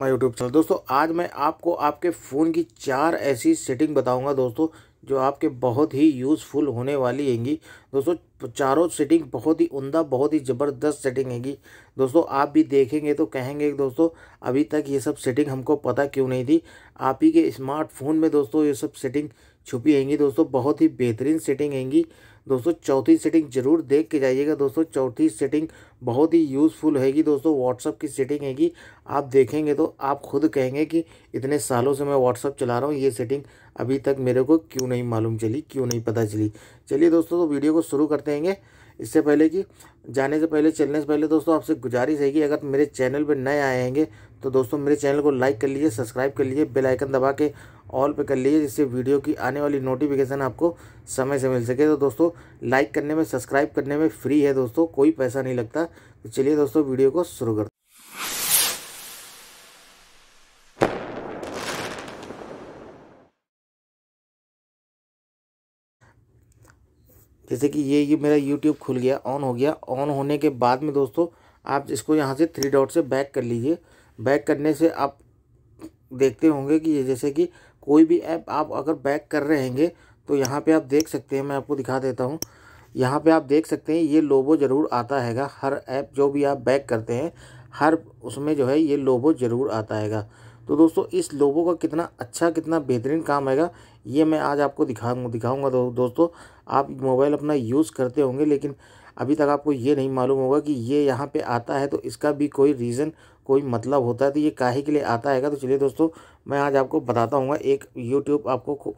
my YouTube channel दोस्तों आज मैं आपको आपके फ़ोन की चार ऐसी सेटिंग बताऊंगा दोस्तों जो आपके बहुत ही यूज़फुल होने वाली हैंगी दोस्तों चारों सेटिंग बहुत ही उमदा बहुत ही ज़बरदस्त सेटिंग हैगी दोस्तों आप भी देखेंगे तो कहेंगे दोस्तों अभी तक ये सब सेटिंग हमको पता क्यों नहीं थी आप ही के स्मार्टफोन में दोस्तों ये सब सेटिंग छुपी आएंगी दोस्तों बहुत ही बेहतरीन सेटिंग आएंगी दोस्तों चौथी सेटिंग जरूर देख के जाइएगा दोस्तों चौथी सेटिंग बहुत ही यूज़फुल होगी दोस्तों व्हाट्सअप की सेटिंग हैगी आप देखेंगे तो आप खुद कहेंगे कि इतने सालों से मैं व्हाट्सअप चला रहा हूँ ये सेटिंग अभी तक मेरे को क्यों नहीं मालूम चली क्यों नहीं पता चली चलिए दोस्तों तो वीडियो को शुरू करते हैंगे इससे पहले कि जाने से पहले चलने से पहले दोस्तों आपसे गुजारिश है कि अगर मेरे चैनल पर नए आए होंगे तो दोस्तों मेरे चैनल को लाइक कर लीजिए सब्सक्राइब कर लीजिए बेल आइकन दबा के ऑल पे कर लीजिए जिससे वीडियो की आने वाली नोटिफिकेशन आपको समय से मिल सके तो दोस्तों लाइक करने में सब्सक्राइब करने में फ्री है दोस्तों कोई पैसा नहीं लगता तो चलिए दोस्तों वीडियो को शुरू कर जैसे कि ये ये मेरा यूट्यूब खुल गया ऑन हो गया ऑन होने के बाद में दोस्तों आप इसको यहाँ से थ्री डॉट से बैक कर लीजिए बैक करने से आप देखते होंगे कि ये जैसे कि कोई भी ऐप आप अगर बैक कर रहे तो यहाँ पे आप देख सकते हैं मैं आपको दिखा देता हूँ यहाँ पे आप देख सकते हैं ये लोबो ज़रूर आता हैगा हर ऐप जो भी आप बैक करते हैं हर उसमें जो है ये लोबो ज़रूर आता हैगा तो दोस्तों इस लोबो का कितना अच्छा कितना बेहतरीन काम हैगा ये मैं आज आपको दिखाऊँ दिखाऊँगा दो, दोस्तों आप मोबाइल अपना यूज़ करते होंगे लेकिन अभी तक आपको ये नहीं मालूम होगा कि ये यहाँ पे आता है तो इसका भी कोई रीज़न कोई मतलब होता है तो ये काहे के लिए आता है तो चलिए दोस्तों मैं आज आपको बताता हूँ एक यूट्यूब आपको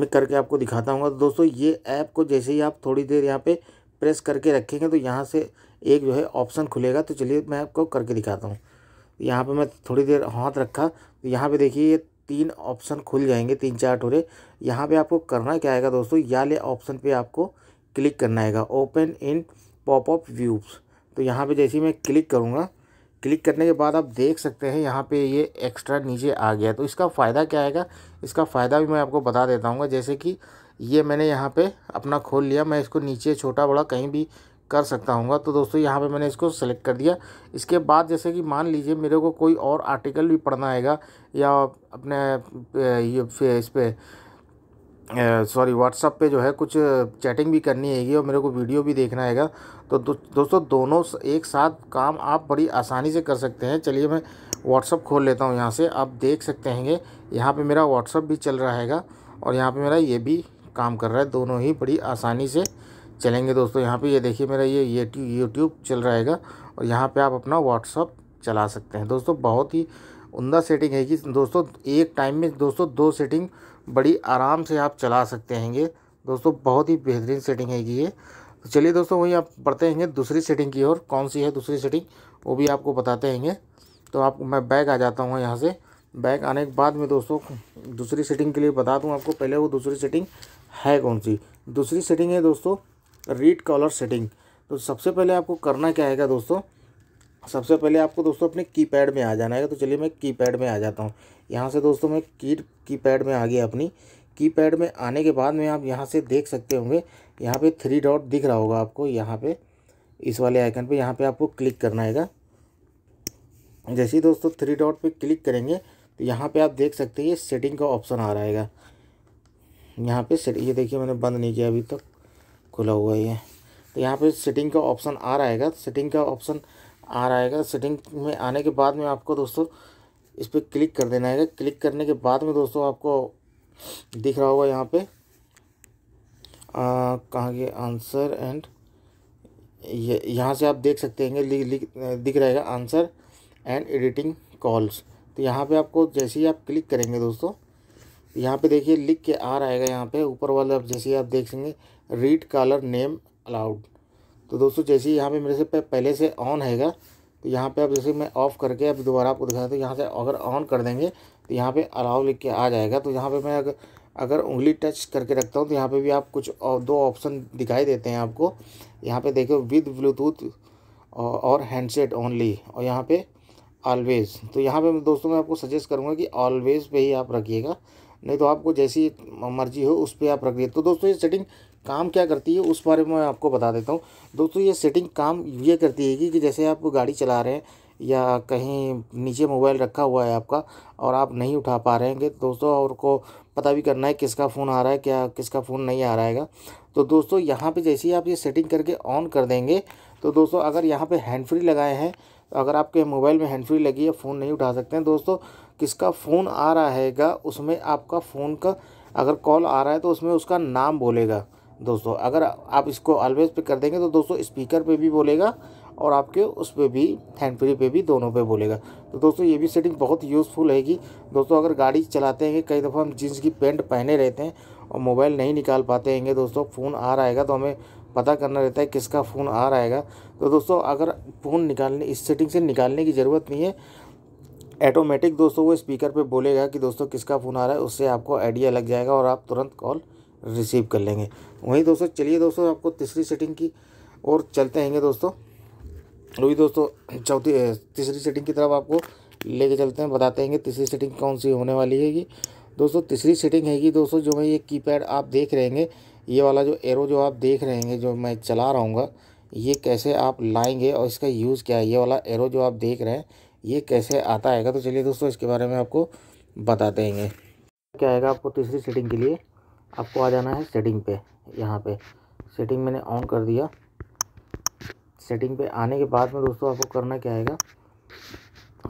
मैं करके आपको दिखाता हूँ तो दोस्तों ये ऐप को जैसे ही आप थोड़ी देर यहाँ पे प्रेस करके रखेंगे तो यहाँ से एक जो है ऑप्शन खुलेगा तो चलिए मैं आपको करके दिखाता हूँ यहाँ पे मैं थोड़ी देर हाथ रखा तो यहाँ पे देखिए ये तीन ऑप्शन खुल जाएंगे तीन चार टोरे यहाँ पे आपको करना क्या आएगा दोस्तों याले ऑप्शन पे आपको क्लिक करना आएगा ओपन इन पॉपअप व्यूज तो यहाँ पे जैसे ही मैं क्लिक करूँगा क्लिक करने के बाद आप देख सकते हैं यहाँ पे ये एक्स्ट्रा नीचे आ गया तो इसका फ़ायदा क्या आएगा इसका फ़ायदा भी मैं आपको बता देता हूँ जैसे कि ये मैंने यहाँ पे अपना खोल लिया मैं इसको नीचे छोटा बड़ा कहीं भी कर सकता हूँ तो दोस्तों यहाँ पे मैंने इसको सेलेक्ट कर दिया इसके बाद जैसे कि मान लीजिए मेरे को कोई और आर्टिकल भी पढ़ना आएगा या अपने ये इस पर सॉरी व्हाट्सअप पे जो है कुछ चैटिंग भी करनी हैगी और मेरे को वीडियो भी देखना हैगा तो दो, दोस्तों दोनों एक साथ काम आप बड़ी आसानी से कर सकते हैं चलिए मैं व्हाट्सअप खोल लेता हूँ यहाँ से आप देख सकते हैं यहाँ पे मेरा व्हाट्सअप भी चल रहा हैगा और यहाँ पे मेरा ये भी काम कर रहा है दोनों ही बड़ी आसानी से चलेंगे दोस्तों यहाँ पे ये देखिए मेरा ये यूट्यूब चल रहा हैगा और यहाँ पे आप अपना व्हाट्सअप चला सकते हैं दोस्तों बहुत ही उमदा सेटिंग है कि दोस्तों एक टाइम में दोस्तों दो सेटिंग बड़ी आराम से आप चला सकते हैंगे दोस्तों बहुत ही बेहतरीन सेटिंग है ये तो चलिए दोस्तों वही आप बढ़ते हैंगे दूसरी सेटिंग की ओर कौन सी है दूसरी सेटिंग वो भी आपको बताते हैंगे तो आप मैं बैग आ जाता हूँ यहाँ से बैग आने के बाद में दोस्तों दूसरी सेटिंग के लिए बता दूँ आपको पहले वो दूसरी सेटिंग है कौन सी दूसरी सेटिंग है दोस्तों रीड कॉलर सेटिंग तो सबसे पहले आपको करना क्या है दोस्तों सबसे पहले आपको दोस्तों अपने कीपैड में आ जाना है तो चलिए मैं कीपैड में आ जाता हूँ यहाँ से दोस्तों मैं की की पैड में आ गया अपनी की पैड में आने के बाद में आप यहाँ से देख सकते होंगे यहाँ पे थ्री डॉट दिख रहा होगा आपको यहाँ पे इस वाले आइकन पे यहाँ पे आपको क्लिक करना है जैसे ही दोस्तों थ्री डॉट पे क्लिक करेंगे तो यहाँ पे आप देख सकते हैं सेटिंग का ऑप्शन आ रहा है यहाँ पे सेट ये देखिए मैंने बंद नहीं किया अभी तक तो खुला हुआ ये तो यहाँ पे सेटिंग का ऑप्शन आ रहा है सेटिंग का ऑप्शन आ रहा है सेटिंग में आने के बाद में आपको दोस्तों इस पर क्लिक कर देना है क्लिक करने के बाद में दोस्तों आपको दिख रहा होगा यहाँ पे कहाँ के आंसर एंड ये यहाँ से आप देख सकते हैं दिख रहेगा आंसर एंड एडिटिंग कॉल्स तो यहाँ पे आपको जैसे ही आप क्लिक करेंगे दोस्तों यहाँ पे देखिए लिख के आ रहेगा यहाँ पे ऊपर वाले आप जैसे ही आप देख सकेंगे रीड कॉलर नेम अलाउड तो दोस्तों जैसे ही यहाँ पे मेरे से पहले से ऑन हैगा तो यहाँ पे आप जैसे मैं ऑफ़ करके अब दोबारा आपको दिखा तो यहाँ से अगर ऑन कर देंगे तो यहाँ पे अलाव लिख के आ जाएगा तो यहाँ पे मैं अगर अगर उंगली टच करके रखता हूँ तो यहाँ पे भी आप कुछ दो ऑप्शन दिखाई देते हैं आपको यहाँ पे देखो विद ब्लूटूथ और हैंडसेट ओनली और यहाँ पे ऑलवेज़ तो यहाँ पे दोस्तों मैं आपको सजेस्ट करूँगा कि ऑलवेज़ पे ही आप रखिएगा नहीं तो आपको जैसी मर्जी हो उस पर आप रखिए तो दोस्तों ये सेटिंग काम क्या करती है उस बारे में मैं आपको बता देता हूँ दोस्तों ये सेटिंग काम ये करती है कि, जैसे आप गाड़ी चला रहे हैं या कहीं नीचे मोबाइल रखा हुआ है आपका और आप नहीं उठा पा रहे हैं दोस्तों और को पता भी करना है किसका फ़ोन आ रहा है क्या किसका फ़ोन नहीं आ रहा है तो दोस्तों यहाँ पे जैसे ही आप ये सेटिंग करके ऑन कर देंगे तो दोस्तों अगर यहाँ पे हैंड फ्री लगाए हैं तो अगर आपके मोबाइल में हैंड फ्री लगी है फ़ोन नहीं उठा सकते हैं दोस्तों किसका फ़ोन आ रहा हैगा उसमें आपका फ़ोन का अगर कॉल आ रहा है तो उसमें उसका नाम बोलेगा दोस्तों अगर आप इसको ऑलवेज पे कर देंगे तो दोस्तों स्पीकर पे भी बोलेगा और आपके उस पर भी हैंड फ्री पे भी दोनों पे बोलेगा तो दोस्तों ये भी सेटिंग बहुत यूज़फुल रहेगी दोस्तों अगर गाड़ी चलाते हैं कई दफ़ा हम जींस की पैंट पहने रहते हैं और मोबाइल नहीं निकाल पाते हैं दोस्तों फ़ोन आ रहा है तो हमें पता करना रहता है किसका फ़ोन आ रहा है तो दोस्तों अगर फ़ोन निकालने इस सेटिंग से निकालने की ज़रूरत नहीं है ऐटोमेटिक दोस्तों वो स्पीकर पे बोलेगा कि दोस्तों किसका फ़ोन आ रहा है उससे आपको आइडिया लग जाएगा और आप तुरंत कॉल रिसीव कर लेंगे वहीं दोस्तों चलिए दोस्तों आपको तीसरी सेटिंग की और चलते आएंगे दोस्तों वही दोस्तों चौथी तीसरी सेटिंग की तरफ आपको लेके चलते हैं बताते हैं तीसरी सेटिंग कौन सी होने वाली है ये दोस्तों तीसरी सेटिंग हैगी दोस्तों जो मैं ये कीपैड आप देख रहे हैं ये वाला जो एरो जो आप देख रहे हैं जो मैं चला रहा हूँगा ये कैसे आप लाएंगे और इसका यूज़ क्या है ये वाला एरो जो आप देख रहे हैं ये कैसे आता आएगा तो चलिए दोस्तों इसके बारे में आपको बताते हैं क्या आएगा आपको तीसरी सेटिंग के लिए आपको आ जाना है सेटिंग पे यहाँ पे सेटिंग मैंने ऑन कर दिया सेटिंग पे आने के बाद में दोस्तों आपको करना क्या आएगा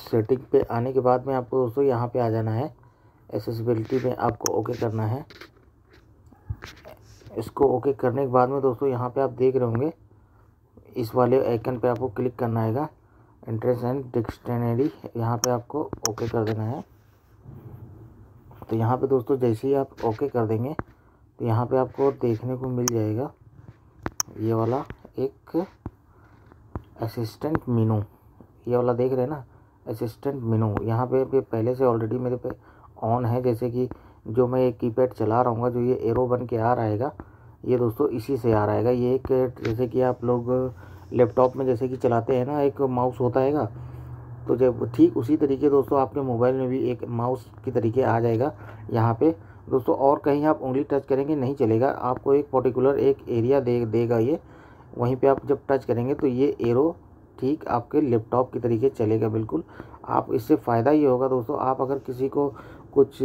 सेटिंग पे आने के बाद में आपको दोस्तों यहाँ पे आ जाना है एसेसिबिलिटी में आपको ओके करना है इसको ओके करने के बाद में दोस्तों यहाँ पे आप देख रहे होंगे इस वाले आइकन पे आपको क्लिक करना आएगा एंट्रेंस एंड डिक्शनरी यहाँ पे आपको ओके कर देना है तो यहाँ पे दोस्तों जैसे ही आप ओके कर देंगे तो यहाँ पे आपको देखने को मिल जाएगा ये वाला एक असिस्टेंट मीनू ये वाला देख रहे हैं ना असिस्टेंट मीनू यहाँ पे भी पहले से ऑलरेडी मेरे पे ऑन है जैसे कि जो मैं ये पैड चला रहा हूँ जो ये एरो बन के आ है ये दोस्तों इसी से आ है ये एक जैसे कि आप लोग लैपटॉप में जैसे कि चलाते हैं ना एक माउस होता हैगा तो जब ठीक उसी तरीके दोस्तों आपके मोबाइल में भी एक माउस की तरीके आ जाएगा यहाँ पे दोस्तों और कहीं आप उंगली टच करेंगे नहीं चलेगा आपको एक पर्टिकुलर एक एरिया दे देगा ये वहीं पे आप जब टच करेंगे तो ये एरो ठीक आपके लैपटॉप की तरीके चलेगा बिल्कुल आप इससे फ़ायदा ये होगा दोस्तों आप अगर किसी को कुछ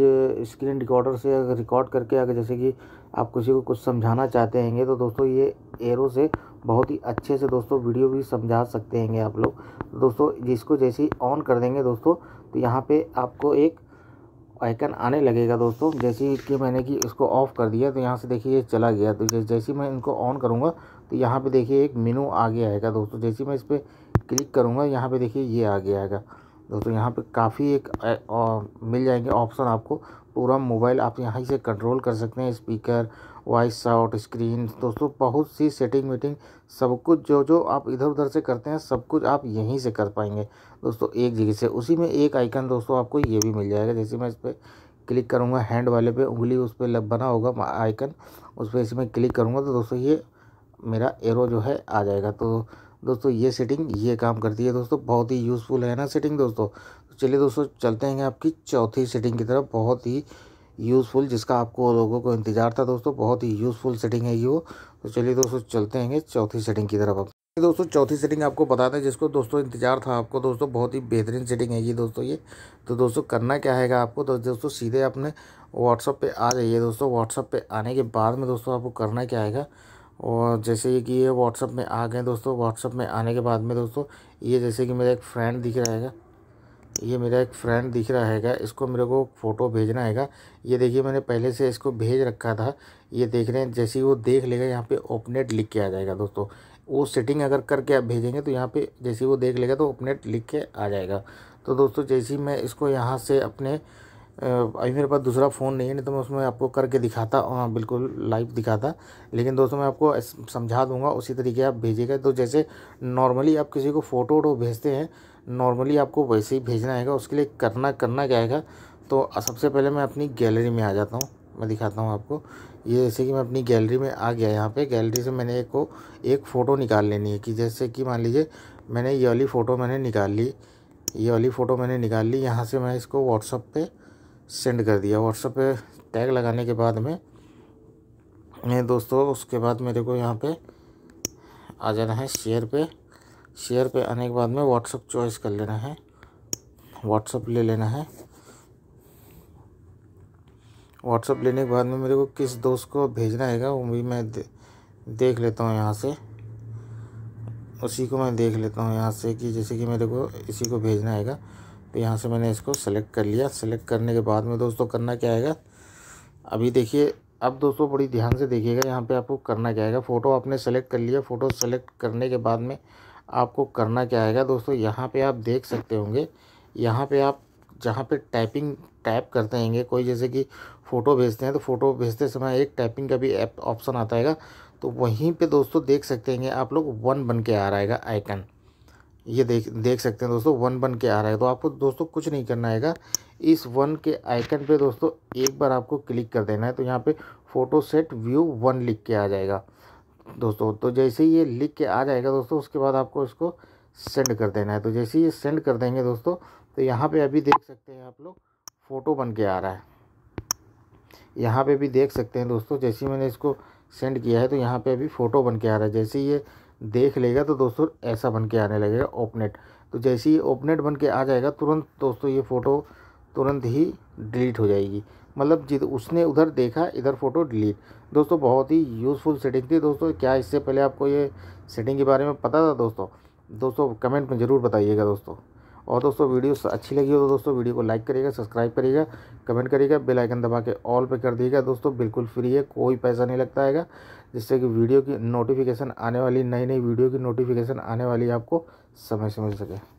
स्क्रीन रिकॉर्डर से अगर रिकॉर्ड करके अगर जैसे कि आप किसी को कुछ समझाना चाहते हैंगे तो दोस्तों ये एरो से बहुत ही अच्छे से दोस्तों वीडियो भी समझा सकते हैं आप लोग तो दोस्तों जिसको जैसे ही ऑन कर देंगे दोस्तों तो यहाँ पे आपको एक आइकन आने लगेगा दोस्तों जैसे कि मैंने कि इसको ऑफ़ कर दिया तो यहाँ से देखिए ये चला गया तो जैसे ही मैं इनको ऑन करूँगा तो यहाँ पर देखिए एक मेनू आगे आएगा दोस्तों जैसे मैं इस पर क्लिक करूँगा यहाँ पर देखिए ये आगे आएगा दोस्तों यहाँ पर काफ़ी एक मिल जाएंगे ऑप्शन आपको पूरा मोबाइल आप यहाँ से कंट्रोल कर सकते हैं स्पीकर वॉइस आउट स्क्रीन दोस्तों बहुत सी सेटिंग मीटिंग सब कुछ जो जो आप इधर उधर से करते हैं सब कुछ आप यहीं से कर पाएंगे दोस्तों एक जगह से उसी में एक आइकन दोस्तों आपको ये भी मिल जाएगा जैसे मैं इस पर क्लिक करूँगा हैंड वाले पे उंगली उस पर बना होगा आइकन उस पर इसमें क्लिक करूँगा तो दोस्तों ये मेरा एरो जो है आ जाएगा तो दोस्तों ये सेटिंग ये काम करती है दोस्तों बहुत ही यूज़फुल है ना सेटिंग दोस्तों तो चलिए दोस्तों चलते हैं आपकी चौथी सेटिंग की तरफ बहुत ही यूज़फुल जिसका आपको लोगों को इंतजार था दोस्तों बहुत ही यूज़फुल सेटिंग है ये वो तो चलिए दोस्तों चलते हैं चौथी सेटिंग की तरफ अब दोस्तों चौथी सेटिंग आपको बता दें जिसको दोस्तों इंतजार था आपको दोस्तों बहुत ही बेहतरीन सेटिंग है ये दोस्तों ये तो दोस्तों करना क्या हैगा आपको तो दोस्तों सीधे अपने व्हाट्सअप पे आ जाइए दोस्तों व्हाट्सअप पे आने के बाद में दोस्तों आपको करना क्या है और जैसे कि ये व्हाट्सअप में आ गए दोस्तों व्हाट्सअप में आने के बाद में दोस्तों ये जैसे कि मेरा एक फ्रेंड दिख रहा है ये मेरा एक फ्रेंड दिख रहा है इसको मेरे को फ़ोटो भेजना है ये देखिए मैंने पहले से इसको भेज रखा था ये देख रहे हैं जैसे ही वो देख लेगा यहाँ पे ओपनेट लिख के आ जाएगा दोस्तों वो सेटिंग अगर करके आप भेजेंगे तो यहाँ पे जैसे ही वो देख लेगा तो ओपनेट लिख के आ जाएगा तो दोस्तों जैसे ही मैं इसको यहाँ से अपने अभी मेरे पास दूसरा फ़ोन नहीं है नहीं तो मैं उसमें आपको करके दिखाता हाँ बिल्कुल लाइव दिखाता लेकिन दोस्तों मैं आपको समझा दूंगा उसी तरीके आप भेजिएगा तो जैसे नॉर्मली आप किसी को फ़ोटो वोटो भेजते हैं नॉर्मली आपको वैसे ही भेजना है उसके लिए करना करना क्या है तो सबसे पहले मैं अपनी गैलरी में आ जाता हूँ मैं दिखाता हूँ आपको ये जैसे कि मैं अपनी गैलरी में आ गया यहाँ पर गैलरी से मैंने एक को एक फ़ोटो निकाल लेनी है कि जैसे कि मान लीजिए मैंने ये वाली फ़ोटो मैंने निकाल ली ये वाली फ़ोटो मैंने निकाल ली यहाँ से मैं इसको व्हाट्सअप पर सेंड कर दिया व्हाट्सएप पे टैग लगाने के बाद में नहीं दोस्तों उसके बाद मेरे को यहाँ पे आ जाना है शेयर पे शेयर पे आने के बाद में व्हाट्सएप चॉइस कर लेना है व्हाट्सएप ले लेना है व्हाट्सएप लेने के बाद में मेरे को किस दोस्त को भेजना है वो भी मैं दे, देख लेता हूँ यहाँ से उसी को मैं देख लेता हूँ यहाँ से कि जैसे कि मेरे को इसी को भेजना है तो यहाँ से मैंने इसको सेलेक्ट कर लिया सेलेक्ट करने के बाद में दोस्तों करना क्या आएगा अभी देखिए अब दोस्तों बड़ी ध्यान से देखिएगा यहाँ पे आपको करना क्या आएगा फ़ोटो आपने सेलेक्ट कर लिया फ़ोटो सेलेक्ट करने के बाद में आपको करना क्या आएगा दोस्तों यहाँ पे आप देख सकते होंगे यहाँ पे आप जहाँ पे टाइपिंग टाइप करते हैंगे कोई जैसे कि फ़ोटो भेजते हैं तो फ़ोटो भेजते समय एक टाइपिंग का भी ऐप ऑप्शन आता है तो वहीं पर दोस्तों देख सकते हैं आप लोग वन बन के आ रहा है आइकन ये देख देख सकते हैं दोस्तों वन बन के आ रहा है तो आपको दोस्तों कुछ नहीं करना है इस वन के आइकन पे दोस्तों एक बार आपको क्लिक कर देना है तो यहाँ पे फ़ोटो सेट व्यू वन लिख के आ जाएगा दोस्तों तो जैसे ही ये लिख के आ जाएगा दोस्तों उसके बाद आपको इसको सेंड कर देना है तो जैसे ये सेंड कर देंगे दोस्तों तो यहाँ पर अभी देख सकते हैं आप लोग फ़ोटो बन के आ रहा है यहाँ पर भी देख सकते हैं दोस्तों जैसे मैंने इसको सेंड किया है तो यहाँ पर अभी फ़ोटो बन के आ रहा है जैसे ये देख लेगा तो दोस्तों ऐसा बन के आने लगेगा ओपनेट तो जैसे ही ओपनेट बन के आ जाएगा तुरंत दोस्तों ये फ़ोटो तुरंत ही डिलीट हो जाएगी मतलब जिद उसने उधर देखा इधर फ़ोटो डिलीट दोस्तों बहुत ही यूज़फुल सेटिंग थी दोस्तों क्या इससे पहले आपको ये सेटिंग के बारे में पता था दोस्तों दोस्तों कमेंट में ज़रूर बताइएगा दोस्तों और दोस्तों वीडियो अच्छी लगी हो तो दोस्तों वीडियो को लाइक करिएगा सब्सक्राइब करिएगा कमेंट करिएगा बेल आइकन दबा के ऑल पे कर दिएगा दोस्तों बिल्कुल फ्री है कोई पैसा नहीं लगता है जिससे कि वीडियो की नोटिफिकेशन आने वाली नई नई वीडियो की नोटिफिकेशन आने वाली आपको समय समझ सके